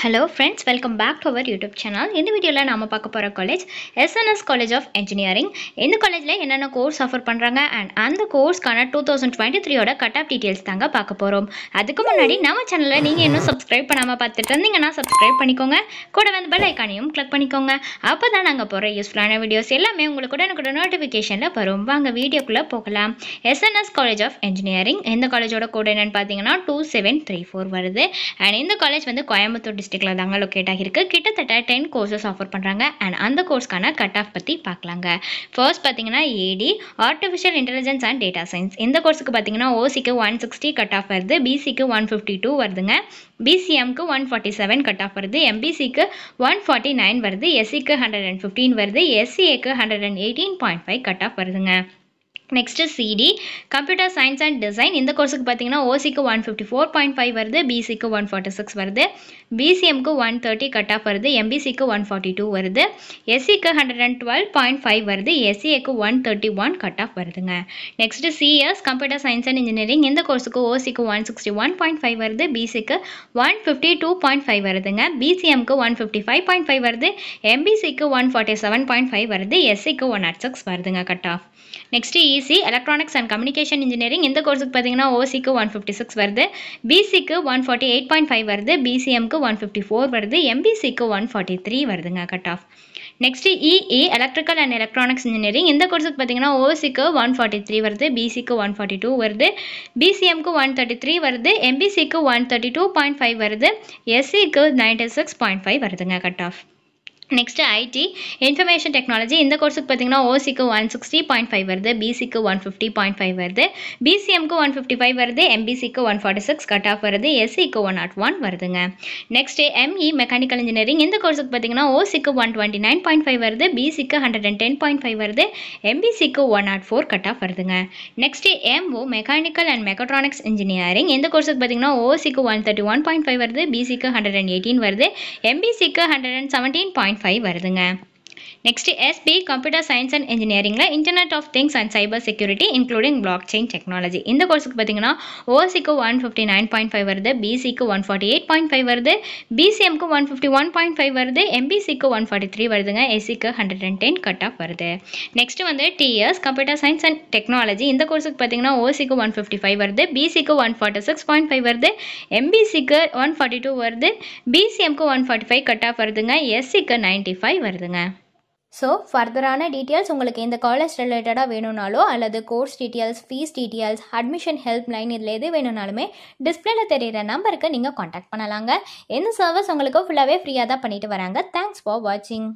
hello friends welcome back to our YouTube channel இந்த வீடியோவில் நாம் பார்க்க போகிற college SNS college of engineering இந்த காலேஜில் என்னென்ன கோர்ஸ் ஆஃபர் பண்ணுறாங்க அண்ட் அந்த கோர்ஸ்க்கான டூ தௌசண்ட் டுவெண்ட்டி த்ரீயோட கட் ஆஃப் டீட்டெயில்ஸ் தாங்க பார்க்க போகிறோம் அதுக்கு முன்னாடி நம்ம சேனலில் நீங்கள் இன்னும் சப்ஸ்கிரைப் பண்ணாமல் பார்த்துட்டு இருந்தீங்கன்னா சப்ஸ்கிரைப் பண்ணிக்கோங்க கூட வந்து பெல் ஐக்கானையும் கிளிக் பண்ணிக்கோங்க அப்போ தான் நாங்கள் போகிற யூஸ்ஃபுல்லான வீடியோஸ் எல்லாமே உங்களுக்கு கூட எனக்கு நோட்டிஃபிகேஷனில் வரும் வாங்க வீடியோக்குள்ளே போகலாம் எஸ்என்எஸ் காலேஜ் ஆஃப் இன்ஜினியரிங் இந்த காலேஜோட கூட என்னென்னு பார்த்தீங்கன்னா டூ செவன் த்ரீ ஃபோர் வருது அண்ட் இந்த காலேஜ் வந்து கோயம்புத்தூர் டிஸ்ட்ரிக்டில் தாங்க லொக்கேட் ஆகியிருக்கு கிட்டத்தட்ட டென் கோர்சஸ் ஆஃபர் பண்ணுறாங்க அண்ட் அந்த கோர்ஸ்க்கான கட் ஆஃப் பற்றி பார்க்கலாங்க ஃபர்ஸ்ட் பார்த்தீங்கன்னா AD artificial intelligence and data science இந்த கோர்ஸுக்கு பார்த்தீங்கன்னா ஓசிக்கு ஒன் சிக்ஸ்டி கட் ஆஃப் வருது பிசிக்கு ஒன் ஃபிஃப்டி டூ வருதுங்க பிசிஎம்க்கு one forty seven cut off வருது எம்பிசிக்கு ஒன் ஃபார்ட்டி நைன் வருது எஸ்சிக்கு ஹண்ட்ரட் அண்ட் ஃபிஃப்டீன் வருது எஸ்சிஏக்கு hundred and eighteen point five cut off வருதுங்க next CD computer science and design இந்த கோர்ஸுக்கு பார்த்தீங்கன்னா ஓசிக்கு one fifty four point five வருது பிசிக்கு ஒன் ஃபார்ட்டி சிக்ஸ் வருது பிசிஎம்க்கு ஒன் தேர்ட்டி கட் ஆஃப் வருது எம்பிசிக்கு ஒன் ஃபார்ட்டி டூ வருது எஸ்சிக்கு hundred and twelve point five வருது எஸ்சிஏக்கு one thirty one cut off வருதுங்க next CS computer science and engineering இந்த கோர்ஸுக்கு ஓசிக்கு one sixty one point five வருது பிசிக்கு one fifty two point five வருதுங்க பிசிஎம்க்கு one fifty five point five வருது எம்பிசிக்கு one forty seven point five வருது எஸ்சிக்கு ஒன் அட் சிக்ஸ் வருதுங்க cut off next BC electronics and communication engineering இந்த கோர்ஸுக்கு பார்த்தீங்கன்னா ஓசிக்கு ஒன் ஃபிஃப்டி சிக்ஸ் வருது பிசிக்கு one forty eight point five வருது பிசிஎம்க்கு ஒன் ஃபிஃப்டி ஃபோர் வருது எம்பிசிக்கு ஒன் ஃபார்ட்டி த்ரீ வருதுங்க cut off next EE electrical and electronics engineering இந்த கோர்ஸுக்கு பார்த்தீங்கன்னா ஓசிக்கு ஒன் ஃபார்ட்டி த்ரீ வருது பிசிக்கு ஒன் ஃபார்ட்டி டூ வருது பிசிஎம்க்கு ஒன் தேர்ட்டி த்ரீ வருது எம்பிசிக்கு one thirty two point five வருது எஸ்சிக்கு நைன்டி சிக்ஸ் பாயிண்ட் ஃபைவ் வருதுங்க cut off next IT information technology இந்த கோர்ஸுக்கு பார்த்தீங்கன்னா ஓசிக்கு ஒன் சிக்ஸ்டி பாயிண்ட் ஃபைவ் வருது பிசிக்கு ஒன் ஃபிஃப்டி பாயிண்ட் ஃபைவ் வருது பிசிஎம்க்கு ஒன் ஃபிஃப்டி ஃபைவ் வருது எம்பிசிக்கு one forty six cut off வருது எஸ்சிக்கு ஒன் நாட் ஒன் வருதுங்க நெக்ஸ்ட் எம்இ மெக்கானிக்கல் இன்ஜினியரிங் இந்த கோர்ஸுக்கு பார்த்தீங்கன்னா ஓசிக்கு one twenty nine point five வருது பிசிக்கு hundred and ten point five வருது எம்பிசிக்கு one nought four cut off வருதுங்க next MO mechanical and mechatronics engineering இந்த கோர்ஸுக்கு பார்த்தீங்கன்னா ஓசிக்கு one thirty one point five வருது பிசிக்கு ஹண்ட்ரட் அண்ட் எயிட்டீன் வருது எம்பிசிக்கு hundred and seventeen point point five வருதுங்க next SP computer science and இன்ஜினியரிங்கில் internet of things and cyber security including blockchain technology இந்த கோர்ஸுக்கு பார்த்தீங்கன்னா ஓசிக்கு one fifty nine point five வருது பிசிக்கு one forty eight point five வருது பிசிஎம்க்கு one fifty one point five வருது எம்பிசிக்கு ஒன் ஃபார்ட்டி த்ரீ வருதுங்க எஸ்சிக்கு hundred and ten cut off வருது நெக்ஸ்ட் வந்து DS computer science and technology இந்த கோர்ஸுக்கு பார்த்தீங்கன்னா ஓசிக்கு ஒன் ஃபிஃப்டி ஃபைவ் வருது பிசிக்கு one forty six point five வருது எம்பிசிக்கு ஒன் ஃபார்ட்டி டூ வருது பிசிஎம்க்கு one forty five cut off வருதுங்க எஸ்சிக்கு நைன்ட்டி ஃபைவ் வருதுங்க ஸோ ஃபர்தரான டீட்டெயில்ஸ் உங்களுக்கு இந்த காலேஜ் ரிலேட்டடாக வேணும்னாலோ அல்லது course details fees details admission helpline இதில் எது வேணும்னாலுமே டிஸ்பிளேல தெரிகிற நம்பருக்கு நீங்கள் காண்டாக்ட் பண்ணலாங்க எந்த சர்வீஸ் உங்களுக்கு ஃபுல்லாகவே ஃப்ரீயாக தான் பண்ணிட்டு வராங்க தேங்க்ஸ் ஃபார் வாட்சிங்